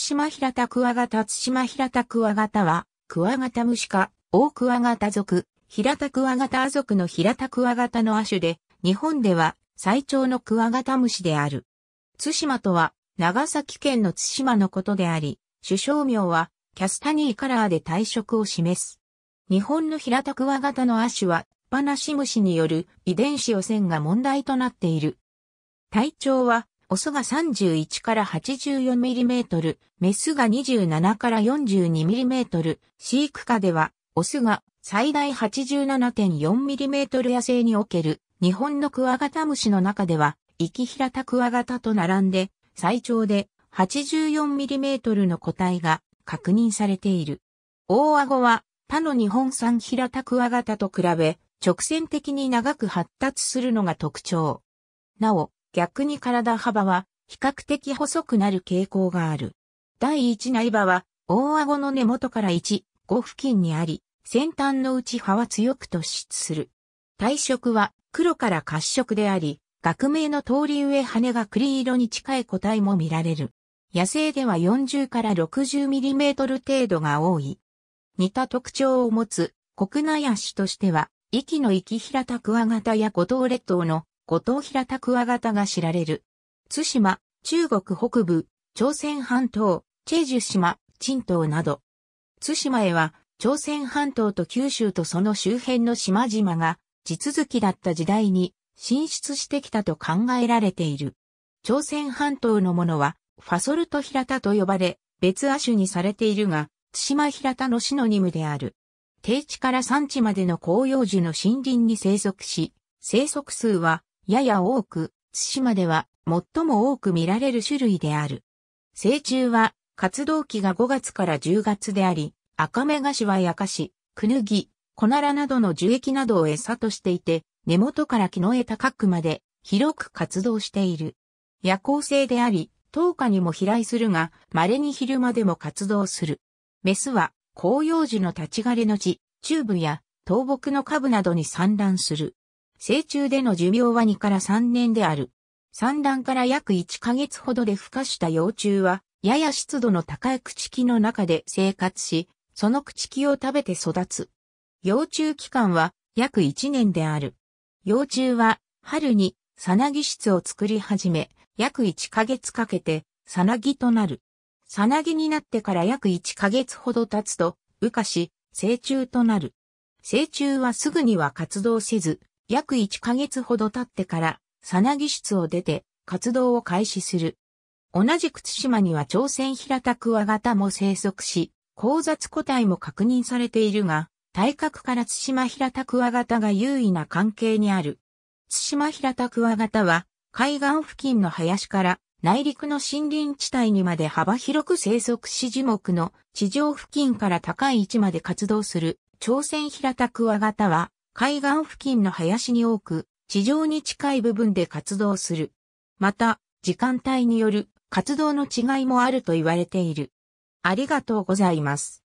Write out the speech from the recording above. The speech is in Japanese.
島平田クワガタ津島平田クワガタは、クワガタムシ科、オオクワガタ族、平田クワガタ族の平田クワガタの亜種で、日本では最長のクワガタムシである。津島とは、長崎県の津島のことであり、首相名は、キャスタニーカラーで退色を示す。日本の平田クワガタの亜種は、バナシムシによる遺伝子汚染が問題となっている。体長はオスが31から84ミリメートル、メスが27から42ミリメートル、飼育下では、オスが最大87.4ミリメートル野生における日本のクワガタムシの中では、生き平たクワガタと並んで、最長で84ミリメートルの個体が確認されている。大顎は他の日本産平たクワガタと比べ、直線的に長く発達するのが特徴。なお、逆に体幅は比較的細くなる傾向がある。第一内場は、大顎の根元から1、5付近にあり、先端の内葉は強く突出する。体色は黒から褐色であり、学名の通り上羽が栗色に近い個体も見られる。野生では40から6 0トル程度が多い。似た特徴を持つ国内足としては、息の息き平たクワガタや五島列島の五島平田クワガタが知られる。津島、中国北部、朝鮮半島、チェジュ島、陳島など。津島へは、朝鮮半島と九州とその周辺の島々が、地続きだった時代に、進出してきたと考えられている。朝鮮半島のものは、ファソルト平田と呼ばれ、別亜種にされているが、津島平田のシノニムである。低地から山地までの広葉樹の森林に生息し、生息数はやや多く、津島では最も多く見られる種類である。成虫は活動期が5月から10月であり、赤目菓子はやかし、くぬぎ、コナラなどの樹液などを餌としていて、根元から木の枝各まで広く活動している。夜行性であり、10日にも飛来するが、稀に昼間でも活動する。メスは、紅葉樹の立ち枯れの地、チューブや倒木の下部などに産卵する。成虫での寿命は2から3年である。産卵から約1ヶ月ほどで孵化した幼虫は、やや湿度の高い朽木の中で生活し、その朽木を食べて育つ。幼虫期間は約1年である。幼虫は春にさなぎ室を作り始め、約1ヶ月かけてさなぎとなる。さなぎになってから約1ヶ月ほど経つと、羽化し、成虫となる。成虫はすぐには活動せず、約1ヶ月ほど経ってから、さなぎ室を出て、活動を開始する。同じく津島には朝鮮平田クワガタも生息し、交雑個体も確認されているが、体格から津島平田クワガタが優位な関係にある。津島平田クワガタは、海岸付近の林から内陸の森林地帯にまで幅広く生息し樹木の地上付近から高い位置まで活動する朝鮮平田クワガタは海岸付近の林に多く、地上に近い部分で活動する。また、時間帯による活動の違いもあると言われている。ありがとうございます。